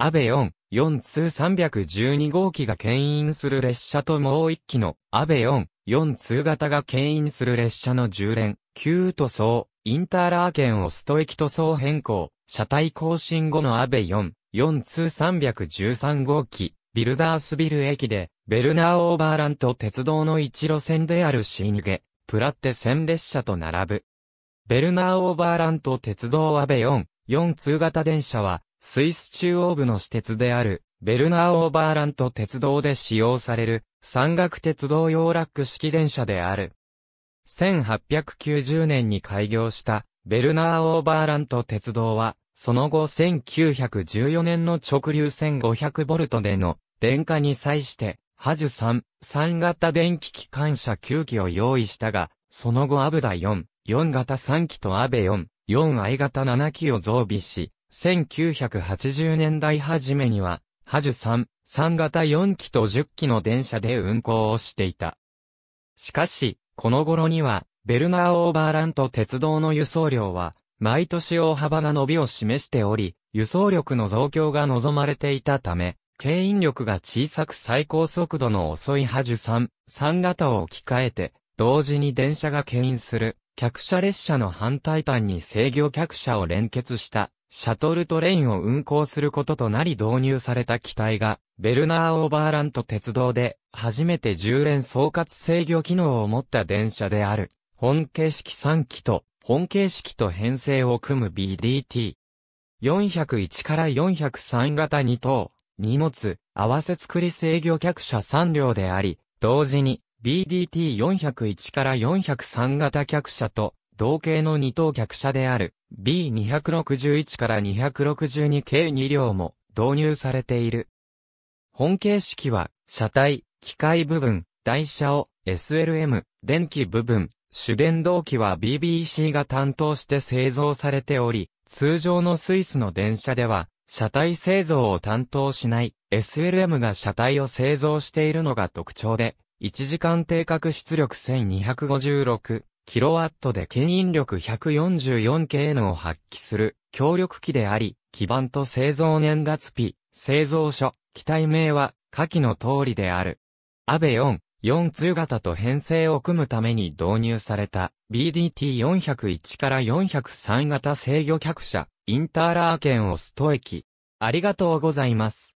安倍4、4通312号機が牽引する列車ともう一機の安倍4、4通型が牽引する列車の10連、9塗装、インターラーケンをスト駅塗装変更、車体更新後の安倍4、4通313号機、ビルダースビル駅で、ベルナーオーバーランと鉄道の一路線であるシーニゲ、プラッテ線列車と並ぶ。ベルナーオーバーランと鉄道安倍4、4通型電車は、スイス中央部の私鉄である、ベルナー・オーバーラント鉄道で使用される、山岳鉄道用ラック式電車である。1890年に開業した、ベルナー・オーバーラント鉄道は、その後1914年の直流 1500V での電化に際して、ハジュ33型電気機関車9機を用意したが、その後アブダ44型3機とアベ44 i 型7機を増備し、1980年代初めには、ハジュ3、3型4機と10機の電車で運行をしていた。しかし、この頃には、ベルナー・オーバーラント鉄道の輸送量は、毎年大幅な伸びを示しており、輸送力の増強が望まれていたため、牽引力が小さく最高速度の遅いハジュ3、3型を置き換えて、同時に電車が牽引する、客車列車の反対端に制御客車を連結したシャトルトレインを運行することとなり導入された機体が、ベルナー・オーバーラント鉄道で、初めて10連総括制御機能を持った電車である、本形式3機と、本形式と編成を組む BDT。401から403型2等、荷物、合わせ作り制御客車3両であり、同時に BDT401 から403型客車と同型の二等客車である B261 から262系2両も導入されている。本形式は、車体、機械部分、台車を SLM、電気部分、主電動機は BBC が担当して製造されており、通常のスイスの電車では、車体製造を担当しない SLM が車体を製造しているのが特徴で、1時間定格出力1256、キロワットで牽引力 144kN を発揮する強力機であり、基板と製造年月日、製造所、機体名は下記の通りである。アベ4、4通型と編成を組むために導入された BDT401 から403型制御客車インターラー圏オスト駅。ありがとうございます。